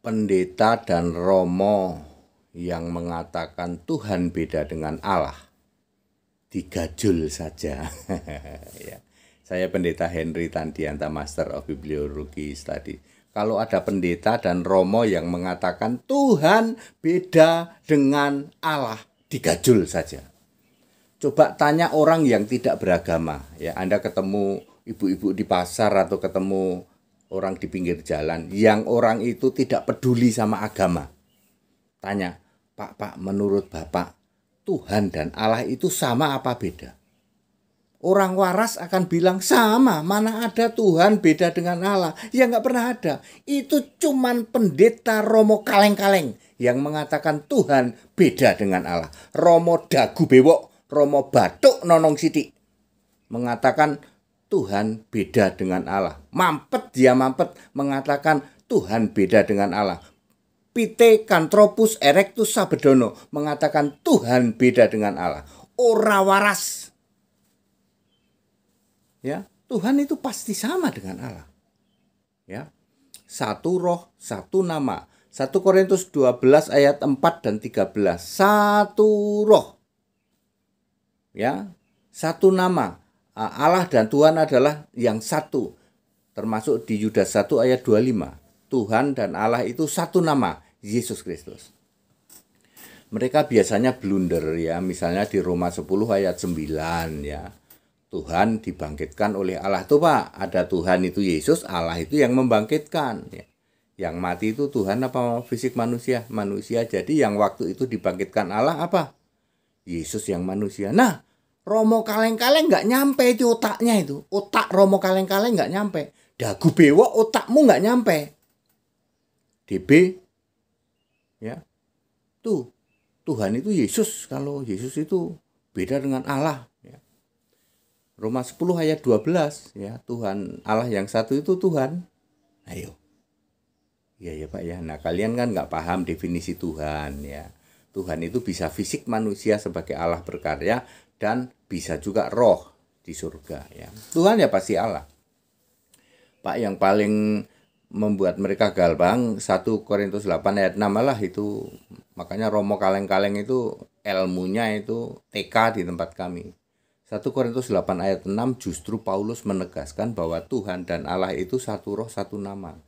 pendeta dan Romo yang mengatakan Tuhan beda dengan Allah digajul saja ya. saya pendeta Henry Tandianta Master of Bibliologi tadi. kalau ada pendeta dan Romo yang mengatakan Tuhan beda dengan Allah digajul saja coba tanya orang yang tidak beragama ya Anda ketemu ibu-ibu di pasar atau ketemu orang di pinggir jalan yang orang itu tidak peduli sama agama. Tanya, Pak, Pak, menurut Bapak, Tuhan dan Allah itu sama apa beda? Orang waras akan bilang sama, mana ada Tuhan beda dengan Allah. Ya nggak pernah ada. Itu cuman pendeta Romo kaleng-kaleng yang mengatakan Tuhan beda dengan Allah. Romo dagu bewok, Romo batuk nonong siti Mengatakan Tuhan beda dengan Allah. Mampet dia mampet mengatakan Tuhan beda dengan Allah. Pite Kantropus Erectus Sabedono mengatakan Tuhan beda dengan Allah. Ora waras. Ya, Tuhan itu pasti sama dengan Allah. Ya. Satu roh, satu nama. 1 Korintus 12 ayat 4 dan 13. Satu roh. Ya. Satu nama, Allah dan Tuhan adalah yang satu. Termasuk di Yudas 1 ayat 25. Tuhan dan Allah itu satu nama, Yesus Kristus. Mereka biasanya blunder ya, misalnya di Roma 10 ayat 9 ya. Tuhan dibangkitkan oleh Allah tuh Pak, ada Tuhan itu Yesus, Allah itu yang membangkitkan ya. Yang mati itu Tuhan apa fisik manusia? Manusia. Jadi yang waktu itu dibangkitkan Allah apa? Yesus yang manusia. Nah, Romo kaleng-kaleng nggak -kaleng nyampe itu otaknya itu. Otak Romo kaleng-kaleng nggak -kaleng nyampe. Dagu bewok otakmu nggak nyampe. DB ya. Tuh, Tuhan itu Yesus kalau Yesus itu beda dengan Allah ya. Roma 10 ayat 12 ya, Tuhan Allah yang satu itu Tuhan. Ayo. Nah, ya ya Pak ya. Nah, kalian kan nggak paham definisi Tuhan ya. Tuhan itu bisa fisik manusia sebagai Allah berkarya dan bisa juga roh di surga ya. Tuhan ya pasti Allah. Pak yang paling membuat mereka galbang 1 Korintus 8 ayat 6 lah itu makanya Romo kaleng-kaleng itu ilmunya itu TK di tempat kami 1 Korintus 8 ayat 6 justru Paulus menegaskan bahwa Tuhan dan Allah itu satu roh satu nama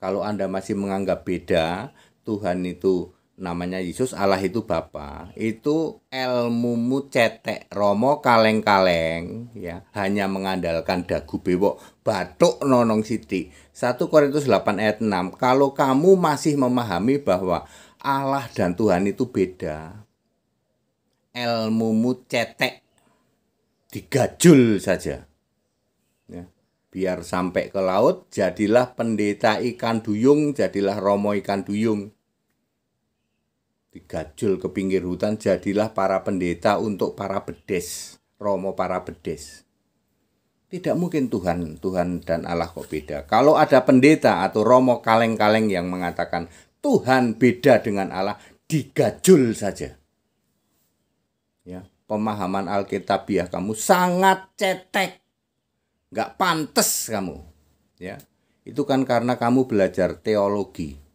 kalau Anda masih menganggap beda Tuhan itu namanya Yesus Allah itu Bapa itu ilmumu cetek romo kaleng-kaleng ya hanya mengandalkan dagu bebok batuk nonong siti 1 Korintus 8 ayat 6 kalau kamu masih memahami bahwa Allah dan Tuhan itu beda ilmumu cetek digajul saja ya. biar sampai ke laut jadilah pendeta ikan duyung jadilah romo ikan duyung digajul ke pinggir hutan jadilah para pendeta untuk para bedes romo para bedes tidak mungkin Tuhan Tuhan dan Allah kok beda kalau ada pendeta atau romo kaleng-kaleng yang mengatakan Tuhan beda dengan Allah digajul saja ya pemahaman Alkitabiah kamu sangat cetek nggak pantas kamu ya itu kan karena kamu belajar teologi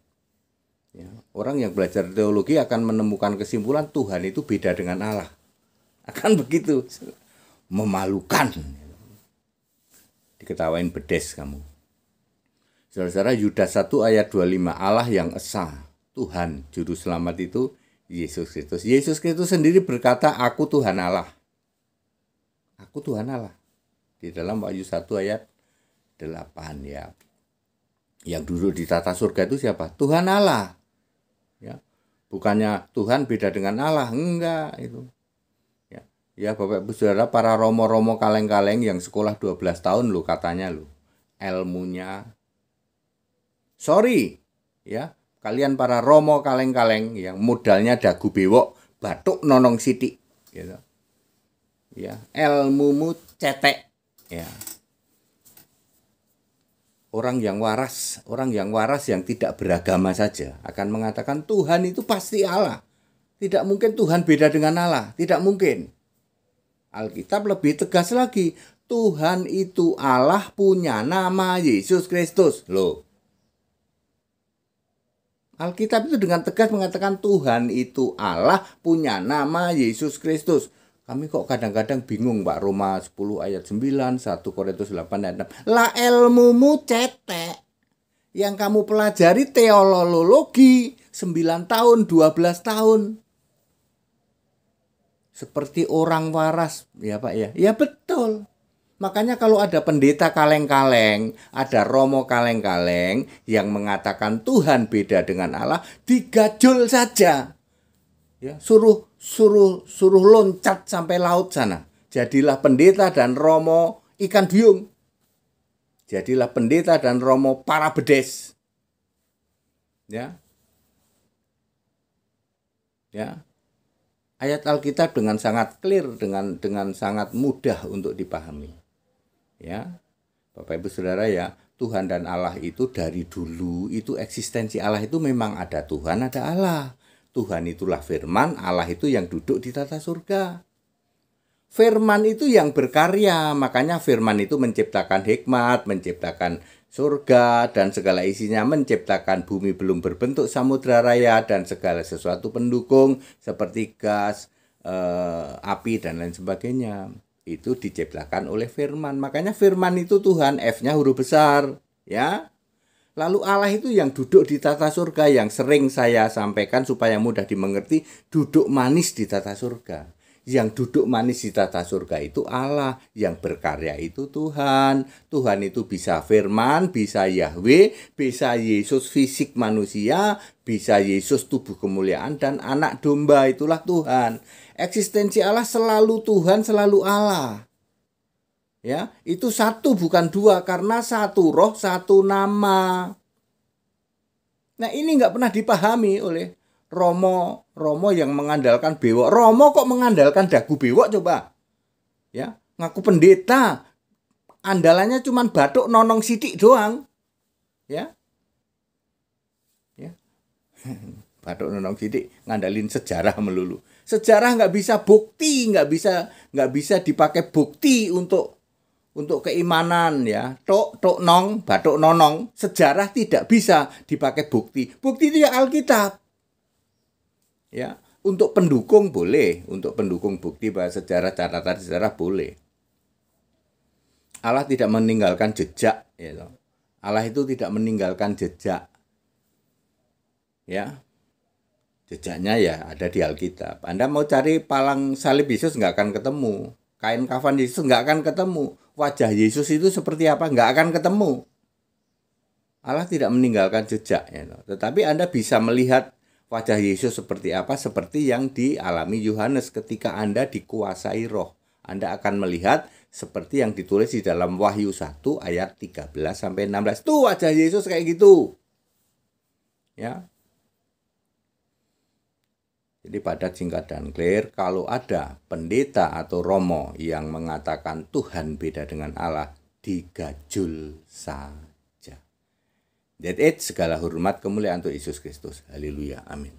Ya, orang yang belajar teologi akan menemukan kesimpulan Tuhan itu beda dengan Allah. Akan begitu. Memalukan. Diketawain bedes kamu. Saudara-saudara Yudas 1 ayat 25 Allah yang esa, Tuhan juru selamat itu Yesus Kristus. Yesus Kristus sendiri berkata, "Aku Tuhan Allah." Aku Tuhan Allah. Di dalam Wahyu 1 ayat 8 ya. Yang duduk di tata surga itu siapa? Tuhan Allah ya bukannya Tuhan beda dengan Allah enggak itu ya ya bapak ibu saudara para romo-romo kaleng-kaleng yang sekolah 12 tahun lo katanya lo ilmunya sorry ya kalian para romo kaleng-kaleng yang modalnya dagu bewok batuk nonong sidik gitu ya ilmumu cetek ya orang yang waras, orang yang waras yang tidak beragama saja akan mengatakan Tuhan itu pasti Allah. Tidak mungkin Tuhan beda dengan Allah, tidak mungkin. Alkitab lebih tegas lagi, Tuhan itu Allah punya nama Yesus Kristus. Loh. Alkitab itu dengan tegas mengatakan Tuhan itu Allah punya nama Yesus Kristus. Kami kok kadang-kadang bingung Pak Roma 10 ayat 9, 1 Korintus 8 ayat 6. La ilmumu cetek. Yang kamu pelajari teologi 9 tahun, 12 tahun. Seperti orang waras, ya Pak ya. Ya betul. Makanya kalau ada pendeta kaleng-kaleng, ada romo kaleng-kaleng yang mengatakan Tuhan beda dengan Allah, digajul saja ya suruh suruh suruh loncat sampai laut sana jadilah pendeta dan romo ikan duyung jadilah pendeta dan romo para bedes ya ya ayat Alkitab dengan sangat clear dengan dengan sangat mudah untuk dipahami ya Bapak Ibu Saudara ya Tuhan dan Allah itu dari dulu itu eksistensi Allah itu memang ada Tuhan ada Allah Tuhan itulah firman, Allah itu yang duduk di tata surga. Firman itu yang berkarya, makanya firman itu menciptakan hikmat, menciptakan surga dan segala isinya, menciptakan bumi belum berbentuk samudra raya dan segala sesuatu pendukung seperti gas, eh, api dan lain sebagainya. Itu diciptakan oleh firman. Makanya firman itu Tuhan, F-nya huruf besar, ya. Lalu Allah itu yang duduk di tata surga yang sering saya sampaikan supaya mudah dimengerti, duduk manis di tata surga. Yang duduk manis di tata surga itu Allah, yang berkarya itu Tuhan. Tuhan itu bisa firman, bisa Yahweh, bisa Yesus fisik manusia, bisa Yesus tubuh kemuliaan dan anak domba itulah Tuhan. Eksistensi Allah selalu Tuhan, selalu Allah ya itu satu bukan dua karena satu roh satu nama nah ini nggak pernah dipahami oleh Romo Romo yang mengandalkan bewok Romo kok mengandalkan dagu bewok coba ya ngaku pendeta andalannya cuma batuk nonong sidik doang ya ya batuk nonong sidik ngandalin sejarah melulu sejarah nggak bisa bukti nggak bisa nggak bisa dipakai bukti untuk untuk keimanan ya tok tok nong batok nonong sejarah tidak bisa dipakai bukti bukti itu ya Alkitab ya untuk pendukung boleh untuk pendukung bukti bahwa sejarah catatan sejarah boleh Allah tidak meninggalkan jejak ya you Allah itu tidak meninggalkan jejak ya jejaknya ya ada di Alkitab Anda mau cari palang salib Yesus nggak akan ketemu kain kafan Yesus nggak akan ketemu wajah Yesus itu seperti apa nggak akan ketemu. Allah tidak meninggalkan jejak, ya, tetapi Anda bisa melihat wajah Yesus seperti apa, seperti yang dialami Yohanes ketika Anda dikuasai roh. Anda akan melihat seperti yang ditulis di dalam Wahyu 1 ayat 13 sampai 16. Tuh wajah Yesus kayak gitu. Ya. Jadi padat singkat dan clear, kalau ada pendeta atau romo yang mengatakan Tuhan beda dengan Allah, digajul saja. That it, segala hormat kemuliaan untuk Yesus Kristus. Haleluya, amin.